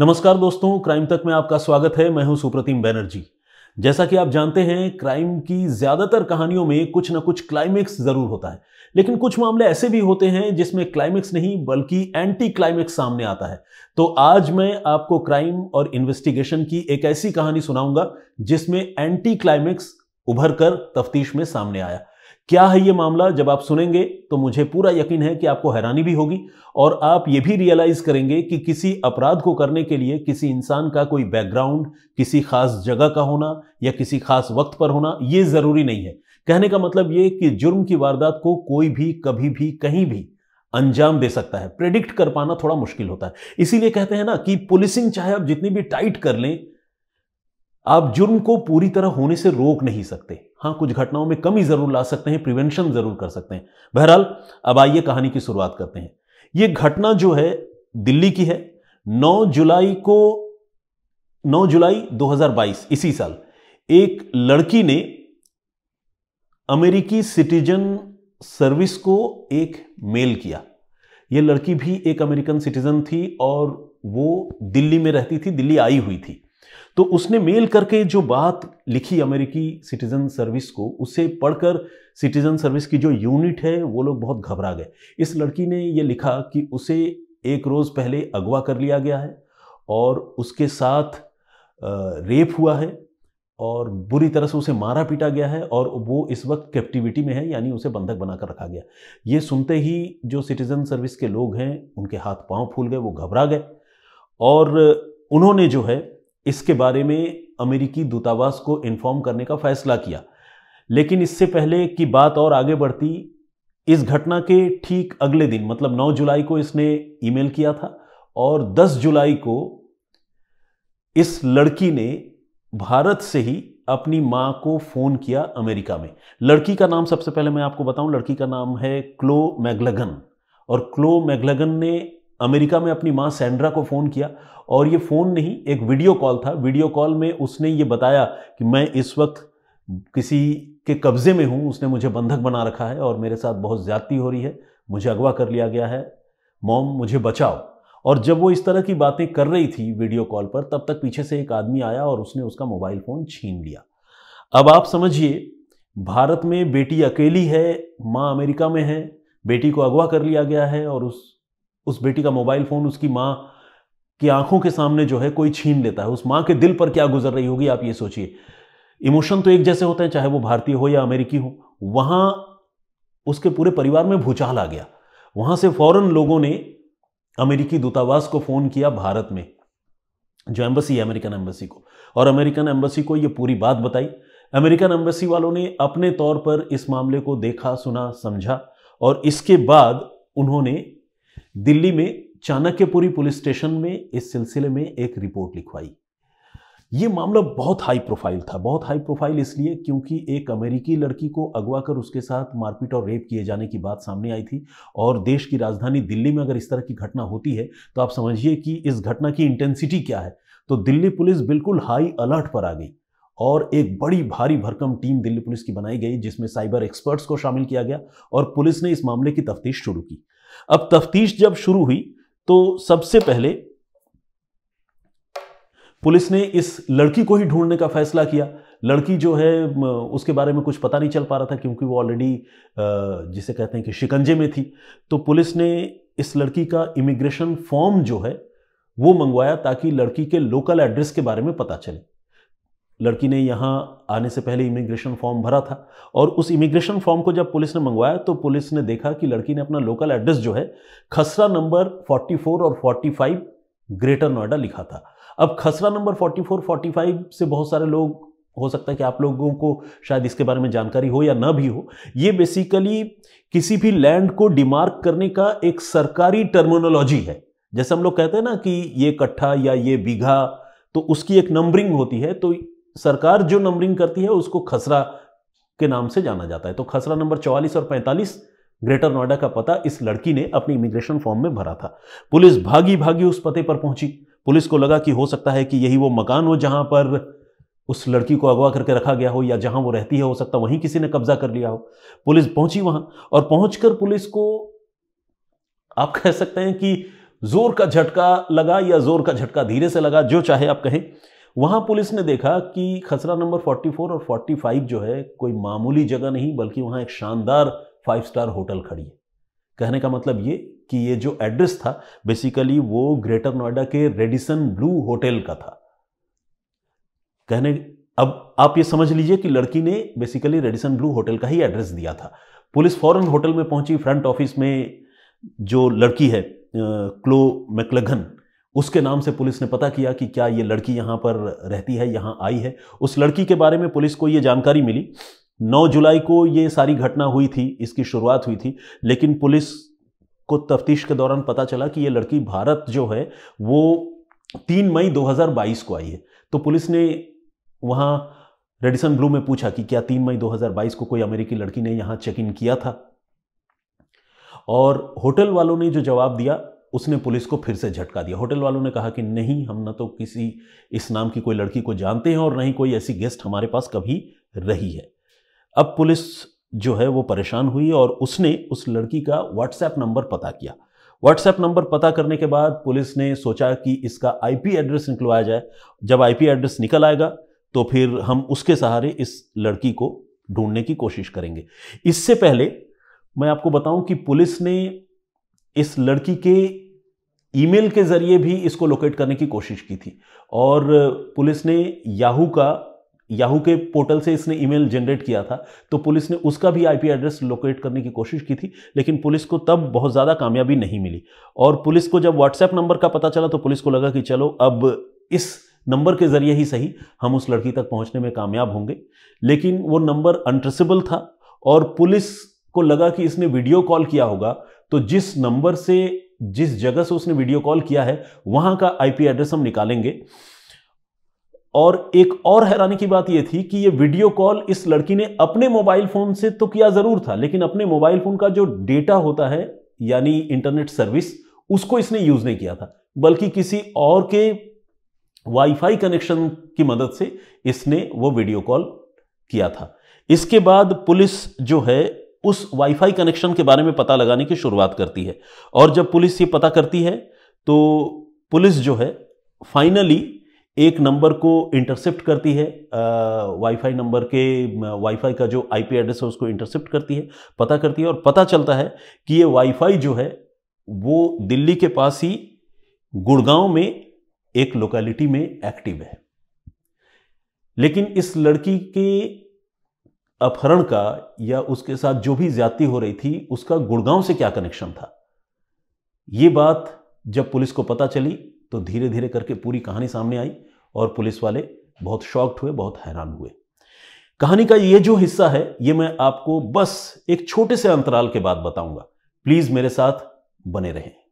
नमस्कार दोस्तों क्राइम तक में आपका स्वागत है मैं हूं सुप्रतिम बैनर्जी जैसा कि आप जानते हैं क्राइम की ज्यादातर कहानियों में कुछ ना कुछ क्लाइमेक्स जरूर होता है लेकिन कुछ मामले ऐसे भी होते हैं जिसमें क्लाइमेक्स नहीं बल्कि एंटी क्लाइमेक्स सामने आता है तो आज मैं आपको क्राइम और इन्वेस्टिगेशन की एक ऐसी कहानी सुनाऊंगा जिसमें एंटी क्लाइमेक्स उभर कर तफ्तीश में सामने आया क्या है ये मामला जब आप सुनेंगे तो मुझे पूरा यकीन है कि आपको हैरानी भी होगी और आप ये भी रियलाइज़ करेंगे कि किसी अपराध को करने के लिए किसी इंसान का कोई बैकग्राउंड किसी खास जगह का होना या किसी खास वक्त पर होना ये ज़रूरी नहीं है कहने का मतलब ये कि जुर्म की वारदात को कोई भी कभी भी कहीं भी अंजाम दे सकता है प्रेडिक्ट कर पाना थोड़ा मुश्किल होता है इसीलिए कहते हैं ना कि पुलिसिंग चाहे आप जितनी भी टाइट कर लें आप जुर्म को पूरी तरह होने से रोक नहीं सकते हाँ कुछ घटनाओं में कमी जरूर ला सकते हैं प्रिवेंशन जरूर कर सकते हैं बहरहाल अब आइए कहानी की शुरुआत करते हैं ये घटना जो है दिल्ली की है 9 जुलाई को 9 जुलाई 2022 इसी साल एक लड़की ने अमेरिकी सिटीजन सर्विस को एक मेल किया यह लड़की भी एक अमेरिकन सिटीजन थी और वो दिल्ली में रहती थी दिल्ली आई हुई थी तो उसने मेल करके जो बात लिखी अमेरिकी सिटीजन सर्विस को उसे पढ़कर सिटीजन सर्विस की जो यूनिट है वो लोग बहुत घबरा गए इस लड़की ने ये लिखा कि उसे एक रोज़ पहले अगवा कर लिया गया है और उसके साथ रेप हुआ है और बुरी तरह से उसे मारा पीटा गया है और वो इस वक्त कैप्टिविटी में है यानी उसे बंधक बनाकर रखा गया ये सुनते ही जो सिटीज़न सर्विस के लोग हैं उनके हाथ पांव फूल गए वो घबरा गए और उन्होंने जो है इसके बारे में अमेरिकी दूतावास को इन्फॉर्म करने का फैसला किया लेकिन इससे पहले कि बात और आगे बढ़ती इस घटना के ठीक अगले दिन मतलब 9 जुलाई को इसने ईमेल किया था और 10 जुलाई को इस लड़की ने भारत से ही अपनी मां को फ़ोन किया अमेरिका में लड़की का नाम सबसे पहले मैं आपको बताऊं लड़की का नाम है क्लो मैगलगन और क्लो मैगलगन ने अमेरिका में अपनी माँ सैंड्रा को फ़ोन किया और ये फ़ोन नहीं एक वीडियो कॉल था वीडियो कॉल में उसने ये बताया कि मैं इस वक्त किसी के कब्ज़े में हूँ उसने मुझे बंधक बना रखा है और मेरे साथ बहुत ज़्यादती हो रही है मुझे अगवा कर लिया गया है मॉम मुझे बचाओ और जब वो इस तरह की बातें कर रही थी वीडियो कॉल पर तब तक पीछे से एक आदमी आया और उसने उसका मोबाइल फ़ोन छीन लिया अब आप समझिए भारत में बेटी अकेली है माँ अमेरिका में है बेटी को अगवा कर लिया गया है और उस उस बेटी का मोबाइल फोन उसकी माँ की आंखों के सामने जो है कोई छीन लेता है उस माँ के दिल पर क्या गुजर रही होगी आप ये सोचिए इमोशन तो एक जैसे होते हैं चाहे वो भारतीय हो या अमेरिकी हो वहां उसके पूरे परिवार में भूचाल आ गया वहां से फौरन लोगों ने अमेरिकी दूतावास को फोन किया भारत में जो एम्बेसी है अमेरिकन एम्बेसी को और अमेरिकन एम्बेसी को ये पूरी बात बताई अमेरिकन एम्बेसी वालों ने अपने तौर पर इस मामले को देखा सुना समझा और इसके बाद उन्होंने दिल्ली में चाणक्यपुरी पुलिस स्टेशन में इस सिलसिले में एक रिपोर्ट लिखवाई ये मामला बहुत हाई प्रोफाइल था बहुत हाई प्रोफाइल इसलिए क्योंकि एक अमेरिकी लड़की को अगवा कर उसके साथ मारपीट और रेप किए जाने की बात सामने आई थी और देश की राजधानी दिल्ली में अगर इस तरह की घटना होती है तो आप समझिए कि इस घटना की इंटेंसिटी क्या है तो दिल्ली पुलिस बिल्कुल हाई अलर्ट पर आ गई और एक बड़ी भारी भरकम टीम दिल्ली पुलिस की बनाई गई जिसमें साइबर एक्सपर्ट्स को शामिल किया गया और पुलिस ने इस मामले की तफ्तीश शुरू की अब तफ्तीश जब शुरू हुई तो सबसे पहले पुलिस ने इस लड़की को ही ढूंढने का फैसला किया लड़की जो है उसके बारे में कुछ पता नहीं चल पा रहा था क्योंकि वो ऑलरेडी जिसे कहते हैं कि शिकंजे में थी तो पुलिस ने इस लड़की का इमिग्रेशन फॉर्म जो है वो मंगवाया ताकि लड़की के लोकल एड्रेस के बारे में पता चले लड़की ने यहाँ आने से पहले इमिग्रेशन फॉर्म भरा था और उस इमिग्रेशन फॉर्म को जब पुलिस ने मंगवाया तो पुलिस ने देखा कि लड़की ने अपना लोकल एड्रेस जो है खसरा नंबर 44 और 45 ग्रेटर नोएडा लिखा था अब खसरा नंबर 44 45 से बहुत सारे लोग हो सकता है कि आप लोगों को शायद इसके बारे में जानकारी हो या ना भी हो ये बेसिकली किसी भी लैंड को डिमार्क करने का एक सरकारी टर्मिनोलॉजी है जैसे हम लोग कहते हैं ना कि ये कट्ठा या ये बीघा तो उसकी एक नंबरिंग होती है तो सरकार जो नंबरिंग करती है उसको खसरा के नाम से जाना जाता है तो खसरा नंबर चौवालीस और पैंतालीस ग्रेटर नोएडा का पता इस लड़की ने अपनी इमिग्रेशन फॉर्म में भरा था पुलिस भागी भागी उस पते पर पहुंची पुलिस को लगा कि हो सकता है कि यही वो मकान हो जहां पर उस लड़की को अगवा करके रखा गया हो या जहां वो रहती है हो सकता वहीं किसी ने कब्जा कर लिया हो पुलिस पहुंची वहां और पहुंचकर पुलिस को आप कह सकते हैं कि जोर का झटका लगा या जोर का झटका धीरे से लगा जो चाहे आप कहें वहाँ पुलिस ने देखा कि खसरा नंबर 44 और 45 जो है कोई मामूली जगह नहीं बल्कि वहाँ एक शानदार फाइव स्टार होटल खड़ी है कहने का मतलब ये कि ये जो एड्रेस था बेसिकली वो ग्रेटर नोएडा के रेडिसन ब्लू होटल का था कहने अब आप ये समझ लीजिए कि लड़की ने बेसिकली रेडिसन ब्लू होटल का ही एड्रेस दिया था पुलिस फॉरन होटल में पहुंची फ्रंट ऑफिस में जो लड़की है क्लो मैकलघन उसके नाम से पुलिस ने पता किया कि क्या ये लड़की यहाँ पर रहती है यहाँ आई है उस लड़की के बारे में पुलिस को ये जानकारी मिली 9 जुलाई को ये सारी घटना हुई थी इसकी शुरुआत हुई थी लेकिन पुलिस को तफ्तीश के दौरान पता चला कि ये लड़की भारत जो है वो 3 मई 2022 को आई है तो पुलिस ने वहाँ रेडिसन ब्लू में पूछा कि क्या 3 मई 2022 को कोई अमेरिकी लड़की ने यहाँ चेक इन किया था और होटल वालों ने जो जवाब दिया उसने पुलिस को फिर से झटका दिया होटल वालों ने कहा कि नहीं हम ना तो किसी इस नाम की कोई लड़की को जानते हैं और ना ही कोई ऐसी गेस्ट हमारे पास कभी रही है अब पुलिस जो है वो परेशान हुई और उसने उस लड़की का व्हाट्सएप नंबर पता किया व्हाट्सएप नंबर पता करने के बाद पुलिस ने सोचा कि इसका आईपी एड्रेस निकलवाया जाए जब आईपी एड्रेस निकल आएगा तो फिर हम उसके सहारे इस लड़की को ढूंढने की कोशिश करेंगे इससे पहले मैं आपको बताऊं कि पुलिस ने इस लड़की के ईमेल के ज़रिए भी इसको लोकेट करने की कोशिश की थी और पुलिस ने याहू का याहू के पोर्टल से इसने ईमेल जनरेट किया था तो पुलिस ने उसका भी आईपी एड्रेस लोकेट करने की कोशिश की थी लेकिन पुलिस को तब बहुत ज़्यादा कामयाबी नहीं मिली और पुलिस को जब व्हाट्सएप नंबर का पता चला तो पुलिस को लगा कि चलो अब इस नंबर के ज़रिए ही सही हम उस लड़की तक पहुंचने में कामयाब होंगे लेकिन वो नंबर अनट्रेसिबल था और पुलिस को लगा कि इसने वीडियो कॉल किया होगा तो जिस नंबर से जिस जगह से उसने वीडियो कॉल किया है वहां का आईपी एड्रेस हम निकालेंगे और एक और हैरानी की बात यह थी कि यह वीडियो कॉल इस लड़की ने अपने मोबाइल फोन से तो किया जरूर था लेकिन अपने मोबाइल फोन का जो डेटा होता है यानी इंटरनेट सर्विस उसको इसने यूज नहीं किया था बल्कि किसी और के वाईफाई कनेक्शन की मदद से इसने वो वीडियो कॉल किया था इसके बाद पुलिस जो है उस वाईफाई कनेक्शन के बारे में पता लगाने की शुरुआत करती है और जब पुलिस ये पता करती है तो पुलिस जो है फाइनली एक नंबर को इंटरसेप्ट करती है वाईफाई नंबर के वाईफाई का जो आईपी एड्रेस है उसको इंटरसेप्ट करती है पता करती है और पता चलता है कि ये वाईफाई जो है वो दिल्ली के पास ही गुड़गांव में एक लोकेलिटी में एक्टिव है लेकिन इस लड़की के अपहरण का या उसके साथ जो भी ज्यादा हो रही थी उसका गुड़गांव से क्या कनेक्शन था ये बात जब पुलिस को पता चली तो धीरे धीरे करके पूरी कहानी सामने आई और पुलिस वाले बहुत शॉक्ड हुए बहुत हैरान हुए कहानी का ये जो हिस्सा है ये मैं आपको बस एक छोटे से अंतराल के बाद बताऊंगा प्लीज मेरे साथ बने रहें